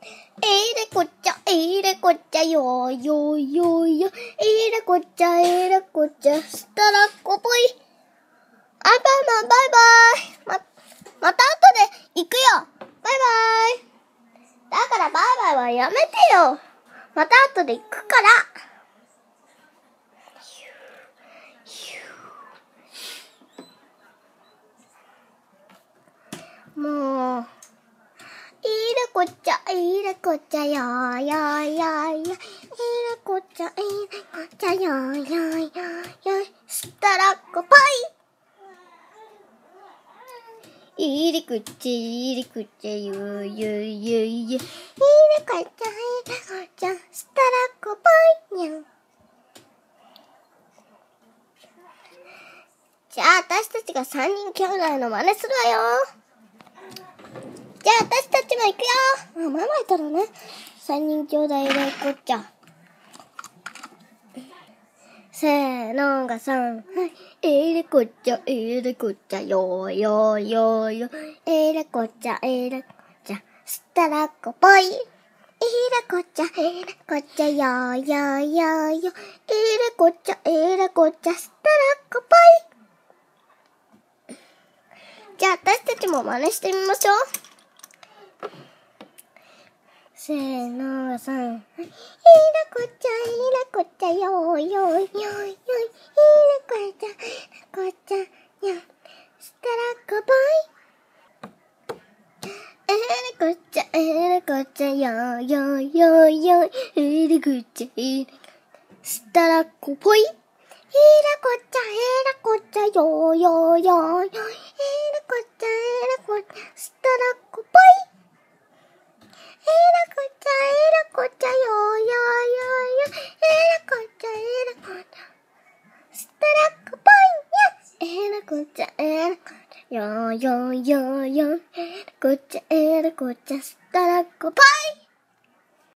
えれこっちゃ、えれこっちゃ、よよよよ。えれこっちゃ、えれこっちゃ、したらっこぽい。あ、ばま、バイバイ。ま、また後で行くよ。バイバイ。だからバイバイはやめてよ。また後で行くから。もう。こちゃ、いらこちゃよ、よ、よ、よ、いらこちゃ、いらこちゃよ、よ、よ、よ、したらこぱいいりくち、いりくち、よゆ、よゆ、いらこっちゃ、いらこっちゃ、したらこぱいにゃん。じゃあ、私たちが三人兄弟の真似するわよ。じゃあ私たちも行くよあ、ママいたのね。三人兄弟で行こっちゃ。せーのがさん。はい。えいれこっちゃ、えいれこっちゃ、よーよーよーよー。えれこっちゃ、えいれこっちゃ。すったらこぽい。えいれこっちゃ、えいれこっちゃ、よーよーよーよー。えれこっちゃ、えいれこっちゃ、すったらこぽい。じゃあ私たちも真似してみましょう。せーのさん。いらこちゃいらこちゃよーよーよーよーいらこちゃいらこちゃにゃしたらこぼい。いらこちゃいらこちゃよーよーよーよーいらこちゃいらしたらこぼい。いらこちゃいらこちゃよーよーよーよーこちゃえらこちゃよよよよこちゃえらこちゃしたらこぱい